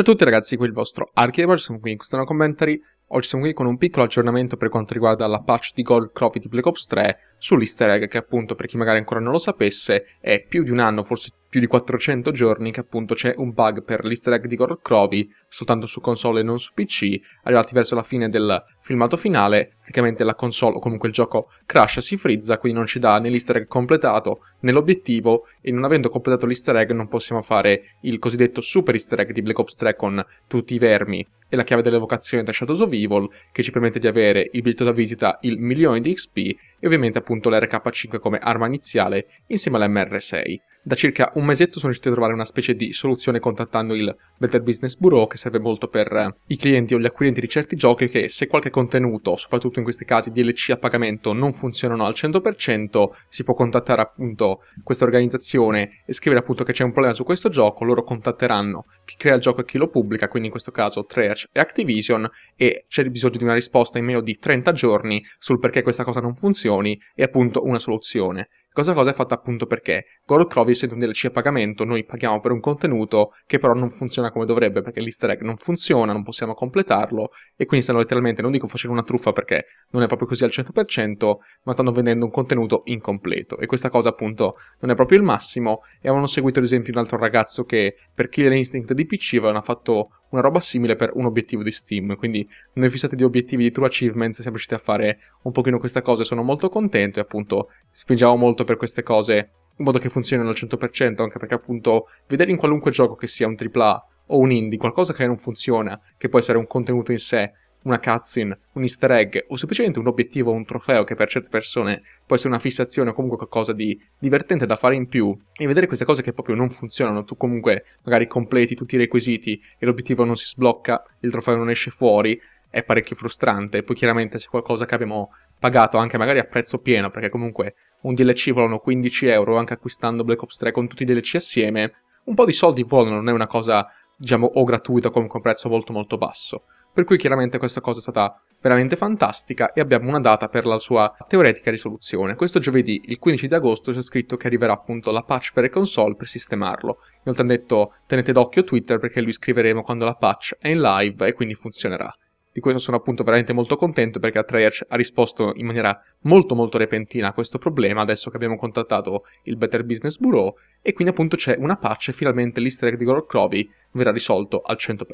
Ciao a tutti ragazzi, qui il vostro Archivar, siamo qui in questo Commentary. Oggi siamo qui con un piccolo aggiornamento per quanto riguarda la patch di Gold Coffee di Black Ops 3 sull'easter egg che appunto per chi magari ancora non lo sapesse è più di un anno, forse più di 400 giorni che appunto c'è un bug per l'easter egg di Gorl Crovi soltanto su console e non su PC, arrivati verso la fine del filmato finale, praticamente la console o comunque il gioco crash si frizza, quindi non ci dà né l'easter egg completato né l'obiettivo e non avendo completato l'easter egg non possiamo fare il cosiddetto super easter egg di Black Ops 3 con tutti i vermi e la chiave dell'evocazione da Shadows of Evil che ci permette di avere il biglietto da visita, il milione di XP e ovviamente appunto l'RK5 come arma iniziale insieme all'MR6. Da circa un mesetto sono riuscito a trovare una specie di soluzione contattando il Better Business Bureau che serve molto per eh, i clienti o gli acquirenti di certi giochi che se qualche contenuto, soprattutto in questi casi DLC a pagamento, non funzionano al 100%, si può contattare appunto questa organizzazione e scrivere appunto che c'è un problema su questo gioco, loro contatteranno chi crea il gioco e chi lo pubblica, quindi in questo caso Treyarch e Activision e c'è bisogno di una risposta in meno di 30 giorni sul perché questa cosa non funzioni e appunto una soluzione questa cosa è fatta appunto perché God of Trovi essendo un DLC a pagamento, noi paghiamo per un contenuto che però non funziona come dovrebbe, perché l'easter egg non funziona, non possiamo completarlo, e quindi stanno letteralmente, non dico facendo una truffa perché non è proprio così al 100%, ma stanno vendendo un contenuto incompleto. E questa cosa appunto non è proprio il massimo, e avevano seguito ad esempio un altro ragazzo che per Killer Instinct di PC avevano fatto una roba simile per un obiettivo di Steam, quindi noi fissati di obiettivi di True Achievements siamo riusciti a fare un pochino questa cosa e sono molto contento e appunto spingiamo molto per queste cose in modo che funzionino al 100%, anche perché appunto vedere in qualunque gioco che sia un AAA o un indie qualcosa che non funziona, che può essere un contenuto in sé, una cutscene, un easter egg o semplicemente un obiettivo o un trofeo che per certe persone può essere una fissazione o comunque qualcosa di divertente da fare in più e vedere queste cose che proprio non funzionano, tu comunque magari completi tutti i requisiti e l'obiettivo non si sblocca, il trofeo non esce fuori, è parecchio frustrante. Poi chiaramente c'è qualcosa che abbiamo pagato anche magari a prezzo pieno, perché comunque un DLC volano 15 euro anche acquistando Black Ops 3 con tutti i DLC assieme, un po' di soldi volano, non è una cosa diciamo o gratuita o comunque a un prezzo molto molto basso. Per cui chiaramente questa cosa è stata veramente fantastica e abbiamo una data per la sua teoretica risoluzione. Questo giovedì, il 15 di agosto, c'è scritto che arriverà appunto la patch per le console per sistemarlo. Inoltre hanno detto tenete d'occhio Twitter perché lui scriveremo quando la patch è in live e quindi funzionerà. Di questo sono appunto veramente molto contento perché Treyarch ha risposto in maniera molto molto repentina a questo problema adesso che abbiamo contattato il Better Business Bureau e quindi appunto c'è una patch e finalmente l'easter egg di Gorokrovi verrà risolto al 100%.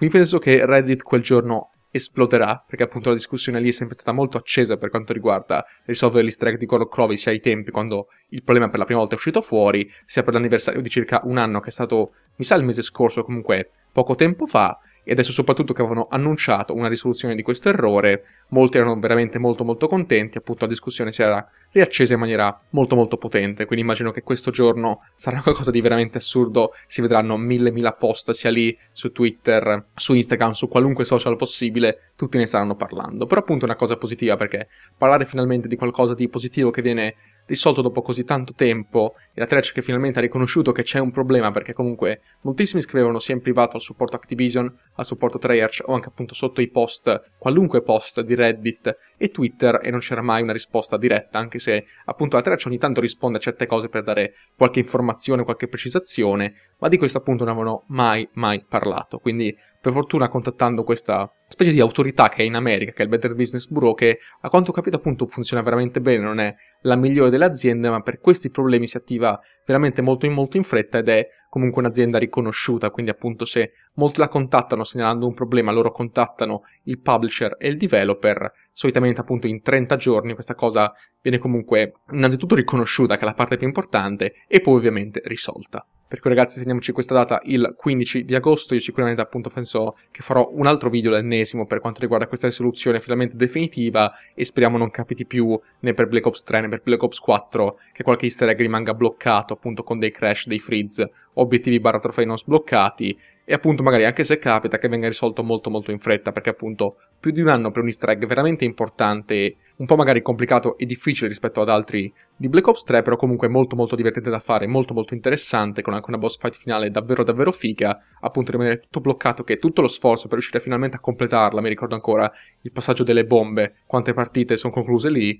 Qui penso che Reddit quel giorno esploderà, perché appunto la discussione lì è sempre stata molto accesa per quanto riguarda risolvere l'easter egg di Goro Crovi, sia ai tempi quando il problema per la prima volta è uscito fuori, sia per l'anniversario di circa un anno che è stato, mi sa, il mese scorso comunque poco tempo fa, e adesso soprattutto che avevano annunciato una risoluzione di questo errore, molti erano veramente molto molto contenti, appunto la discussione si era riaccesa in maniera molto molto potente, quindi immagino che questo giorno sarà qualcosa di veramente assurdo, si vedranno mille mille post sia lì su Twitter, su Instagram, su qualunque social possibile, tutti ne staranno parlando, però appunto è una cosa positiva perché parlare finalmente di qualcosa di positivo che viene risolto dopo così tanto tempo e la Trek che finalmente ha riconosciuto che c'è un problema perché comunque moltissimi scrivevano sia in privato al supporto Activision, al supporto Treyarch o anche appunto sotto i post, qualunque post di Reddit e Twitter e non c'era mai una risposta diretta anche se appunto la Treyarch ogni tanto risponde a certe cose per dare qualche informazione, qualche precisazione ma di questo appunto non avevano mai mai parlato quindi per fortuna contattando questa specie di autorità che è in America, che è il Better Business Bureau, che a quanto ho capito appunto funziona veramente bene, non è la migliore delle aziende, ma per questi problemi si attiva veramente molto in, molto in fretta ed è comunque un'azienda riconosciuta, quindi appunto se molti la contattano segnalando un problema, loro contattano il publisher e il developer, solitamente appunto in 30 giorni questa cosa viene comunque innanzitutto riconosciuta, che è la parte più importante, e poi ovviamente risolta. Per cui ragazzi segniamoci questa data il 15 di agosto, io sicuramente appunto penso che farò un altro video, l'ennesimo, per quanto riguarda questa risoluzione finalmente definitiva e speriamo non capiti più né per Black Ops 3 né per Black Ops 4 che qualche easter egg rimanga bloccato appunto con dei crash, dei freeze, obiettivi barra trofei non sbloccati e appunto magari anche se capita che venga risolto molto molto in fretta perché appunto più di un anno per un easter egg veramente importante un po' magari complicato e difficile rispetto ad altri di Black Ops 3, però comunque molto molto divertente da fare, molto molto interessante, con anche una boss fight finale davvero davvero figa, appunto rimanere tutto bloccato che tutto lo sforzo per riuscire finalmente a completarla, mi ricordo ancora il passaggio delle bombe, quante partite sono concluse lì,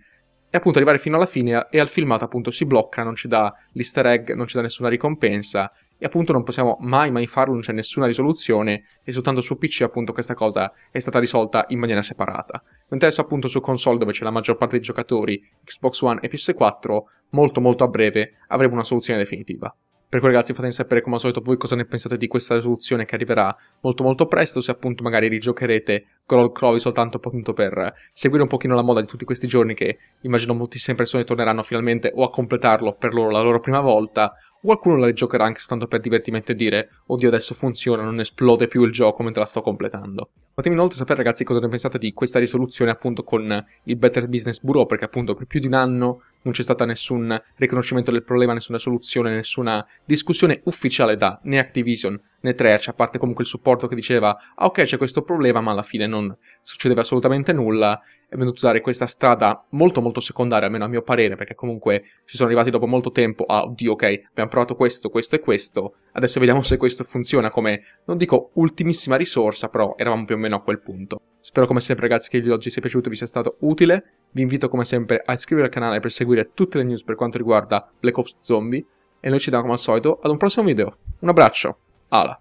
e appunto arrivare fino alla fine e al filmato appunto si blocca, non ci dà l'easter egg, non ci dà nessuna ricompensa e appunto non possiamo mai mai farlo, non c'è nessuna risoluzione e soltanto su PC appunto questa cosa è stata risolta in maniera separata. Mentre adesso appunto su console dove c'è la maggior parte dei giocatori, Xbox One e PS4, molto molto a breve avremo una soluzione definitiva. Per cui ragazzi fatemi sapere come al solito voi cosa ne pensate di questa risoluzione che arriverà molto molto presto, se appunto magari rigiocherete lo crovi soltanto appunto per seguire un pochino la moda di tutti questi giorni che immagino moltissime persone torneranno finalmente o a completarlo per loro la loro prima volta o qualcuno la rigiocherà anche soltanto per divertimento e dire oddio adesso funziona, non esplode più il gioco mentre la sto completando. Fatemi inoltre sapere ragazzi cosa ne pensate di questa risoluzione appunto con il Better Business Bureau, perché appunto per più di un anno non c'è stato nessun riconoscimento del problema, nessuna soluzione, nessuna discussione ufficiale da né Activision né Treyarch, a parte comunque il supporto che diceva ah ok c'è questo problema ma alla fine non succedeva assolutamente nulla è venuto a usare questa strada molto molto secondaria, almeno a mio parere, perché comunque ci sono arrivati dopo molto tempo a, ah, oddio, ok, abbiamo provato questo, questo e questo, adesso vediamo se questo funziona come, non dico ultimissima risorsa, però eravamo più o meno a quel punto. Spero come sempre ragazzi che il video oggi sia piaciuto, vi sia stato utile, vi invito come sempre a iscrivervi al canale per seguire tutte le news per quanto riguarda Black Ops Zombie, e noi ci vediamo come al solito ad un prossimo video. Un abbraccio, ala!